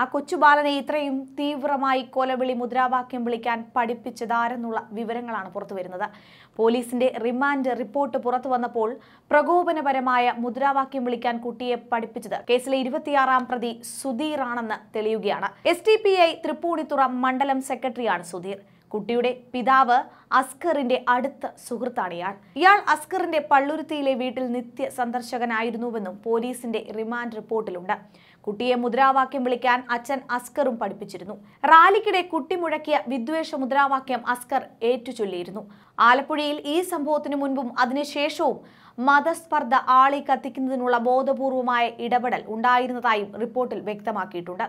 ആ കൊച്ചു ബാലനെ ഇത്രയും തീവ്രമായി കൊലവിളി മുദ്രാവാക്യം വിളിക്കാൻ പഠിപ്പിച്ചതാരെന്നുള്ള വിവരങ്ങളാണ് പുറത്തു വരുന്നത് പോലീസിന്റെ റിമാൻഡ് റിപ്പോർട്ട് പുറത്തു വന്നപ്പോൾ പ്രകോപനപരമായ മുദ്രാവാക്യം വിളിക്കാൻ കുട്ടിയെ പഠിപ്പിച്ചത് കേസിലെ ഇരുപത്തിയാറാം പ്രതി സുധീറാണെന്ന് തെളിയുകയാണ് S D P I Tripunithura മണ്ഡലം സെക്രട്ടറിയാണ് സുധീർ കുട്ടിയുടെ പിതാവ് അസ്കറിന്റെ അടുത്ത സുഹൃത്താണ് ഇയാൾ ഇയാൾ അസ്കറിന്റെ പള്ളുരുത്തിയിലെ വീട്ടിൽ നിത്യ സന്ദർശകനായിരുന്നുവെന്നും പോലീസിന്റെ റിമാൻഡ് റിപ്പോർട്ടിലുണ്ട് കുട്ടിയെ മുദ്രാവാക്യം വിളിക്കാൻ അച്ഛൻ അസ്കറും പഠിപ്പിച്ചിരുന്നു റാലിക്കിടെ കുട്ടി മുഴക്കിയ വിദ്വേഷ മുദ്രാവാക്യം അസ്കർ ഏറ്റുചൊല്ലിയിരുന്നു ആലപ്പുഴയിൽ ഈ സംഭവത്തിനു മുൻപും അതിനുശേഷവും മതസ്പർദ്ധ ആളി കത്തിക്കുന്നതിനുള്ള ബോധപൂർവമായ ഇടപെടൽ ഉണ്ടായിരുന്നതായും റിപ്പോർട്ടിൽ വ്യക്തമാക്കിയിട്ടുണ്ട്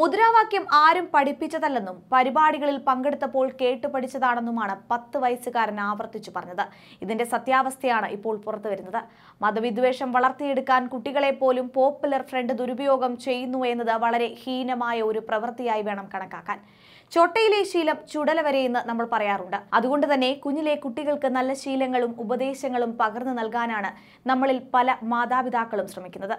മുദ്രാവാക്യം ആരും പഠിപ്പിച്ചതല്ലെന്നും പരിപാടികളിൽ പങ്കെടുത്തപ്പോൾ കേട്ടുപഠിച്ചതാണെന്നുമാണ് പത്ത് വയസ്സുകാരൻ ആവർത്തിച്ചു പറഞ്ഞത് ഇതിന്റെ സത്യാവസ്ഥയാണ് ഇപ്പോൾ പുറത്തു വരുന്നത് മതവിദ്വേഷം വളർത്തിയെടുക്കാൻ കുട്ടികളെ പോലും പോപ്പുലർ ഫ്രണ്ട് ദുരുപയോഗം ചെയ്യുന്നു എന്നത് വളരെ ഹീനമായ ഒരു പ്രവൃത്തിയായി വേണം കണക്കാക്കാൻ ചൊട്ടയിലെ ശീലം ചുടല വരെയെന്ന് നമ്മൾ പറയാറുണ്ട് അതുകൊണ്ട് തന്നെ കുഞ്ഞിലെ കുട്ടികൾക്ക് നല്ല ശീലങ്ങളും ഉപദേശങ്ങളും പകർന്നു നൽകാനാണ് നമ്മളിൽ പല മാതാപിതാക്കളും ശ്രമിക്കുന്നത്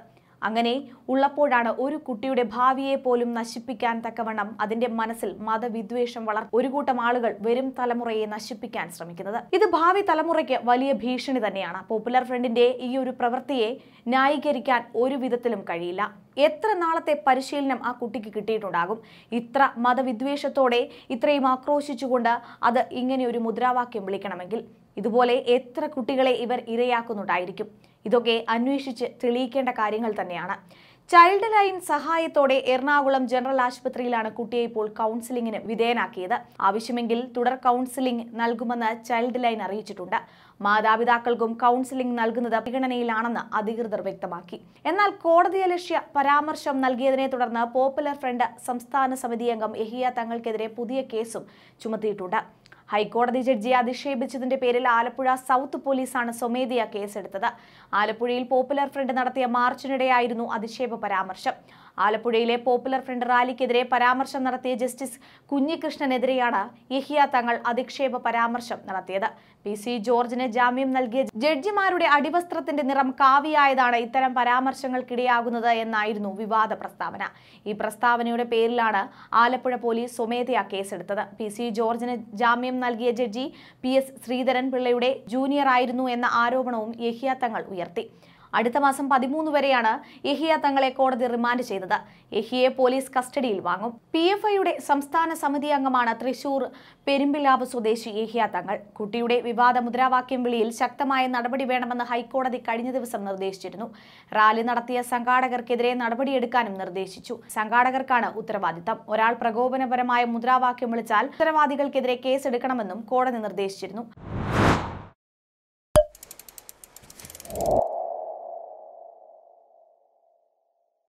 അങ്ങനെ ഉള്ളപ്പോഴാണ് ഒരു കുട്ടിയുടെ ഭാവിയെ പോലും നശിപ്പിക്കാൻ തക്കവണ്ണം അതിന്റെ മനസ്സിൽ മതവിദ്വേഷം വളർ ഒരു കൂട്ടം ആളുകൾ വരും തലമുറയെ നശിപ്പിക്കാൻ ശ്രമിക്കുന്നത് ഇത് ഭാവി തലമുറയ്ക്ക് വലിയ ഭീഷണി തന്നെയാണ് പോപ്പുലർ ഫ്രണ്ടിന്റെ ഈ ഒരു പ്രവൃത്തിയെ ന്യായീകരിക്കാൻ ഒരു വിധത്തിലും കഴിയില്ല എത്ര നാളത്തെ പരിശീലനം ആ കുട്ടിക്ക് കിട്ടിയിട്ടുണ്ടാകും ഇത്ര മതവിദ്വേഷത്തോടെ ഇത്രയും ആക്രോശിച്ചുകൊണ്ട് അത് ഇങ്ങനെ ഒരു മുദ്രാവാക്യം വിളിക്കണമെങ്കിൽ ഇതുപോലെ എത്ര കുട്ടികളെ ഇവർ ഇരയാക്കുന്നുണ്ടായിരിക്കും ഇതൊക്കെ അന്വേഷിച്ച് തെളിയിക്കേണ്ട കാര്യങ്ങൾ തന്നെയാണ് ചൈൽഡ് ലൈൻ സഹായത്തോടെ എറണാകുളം ജനറൽ ആശുപത്രിയിലാണ് കുട്ടിയെ ഇപ്പോൾ കൗൺസിലിംഗിന് വിധേയനാക്കിയത് ആവശ്യമെങ്കിൽ തുടർ കൗൺസിലിംഗ് നൽകുമെന്ന് ചൈൽഡ് ലൈൻ അറിയിച്ചിട്ടുണ്ട് മാതാപിതാക്കൾക്കും കൗൺസിലിംഗ് നൽകുന്നത് പരിഗണനയിലാണെന്ന് അധികൃതർ വ്യക്തമാക്കി എന്നാൽ കോടതിയലക്ഷ്യ പരാമർശം നൽകിയതിനെ തുടർന്ന് പോപ്പുലർ ഫ്രണ്ട് സംസ്ഥാന സമിതി അംഗം എഹിയ തങ്ങൾക്കെതിരെ പുതിയ കേസും ചുമത്തിയിട്ടുണ്ട് ഹൈക്കോടതി ജഡ്ജിയെ അധിക്ഷേപിച്ചതിന്റെ പേരിൽ ആലപ്പുഴ സൗത്ത് പോലീസാണ് സ്വമേധയാ കേസെടുത്തത് ആലപ്പുഴയിൽ പോപ്പുലർ ഫ്രണ്ട് നടത്തിയ മാർച്ചിനിടെയായിരുന്നു അധിക്ഷേപ പരാമർശം ആലപ്പുഴയിലെ പോപ്പുലർ ഫ്രണ്ട് റാലിക്കെതിരെ പരാമർശം നടത്തിയ ജസ്റ്റിസ് കുഞ്ഞികൃഷ്ണനെതിരെയാണ് യഹിയ തങ്ങൾ അധിക്ഷേപ പരാമർശം നടത്തിയത് പി സി ജോർജിന് ജാമ്യം നൽകിയ ജഡ്ജിമാരുടെ അടിവസ്ത്രത്തിന്റെ നിറം കാവിയായതാണ് ഇത്തരം പരാമർശങ്ങൾക്കിടയാകുന്നത് എന്നായിരുന്നു വിവാദ പ്രസ്താവന ഈ പ്രസ്താവനയുടെ പേരിലാണ് ആലപ്പുഴ പോലീസ് സ്വമേധയാ കേസെടുത്തത് പി സി ജോർജിന് ജാമ്യം നൽകിയ ജഡ്ജി പി എസ് ശ്രീധരൻപിള്ളയുടെ ജൂനിയറായിരുന്നു എന്ന ആരോപണവും യഹിയ തങ്ങൾ ഉയർത്തി അടുത്ത മാസം പതിമൂന്ന് വരെയാണ് യഹിയ തങ്ങളെ കോടതി റിമാൻഡ് ചെയ്തത് യഹിയെ പോലീസ് കസ്റ്റഡിയിൽ വാങ്ങും പി എഫ് ഐയുടെ സംസ്ഥാന സമിതി അംഗമാണ് തൃശൂർ പെരുമ്പിലാവ് സ്വദേശി യഹിയ തങ്ങൾ കുട്ടിയുടെ വിവാദ മുദ്രാവാക്യം വിളിയിൽ ശക്തമായ നടപടി വേണമെന്ന് ഹൈക്കോടതി കഴിഞ്ഞ ദിവസം നിർദ്ദേശിച്ചിരുന്നു റാലി നടത്തിയ സംഘാടകർക്കെതിരെ നടപടിയെടുക്കാനും നിർദ്ദേശിച്ചു സംഘാടകർക്കാണ് ഉത്തരവാദിത്തം ഒരാൾ പ്രകോപനപരമായ മുദ്രാവാക്യം വിളിച്ചാൽ ഉത്തരവാദികൾക്കെതിരെ കേസെടുക്കണമെന്നും കോടതി നിർദ്ദേശിച്ചിരുന്നു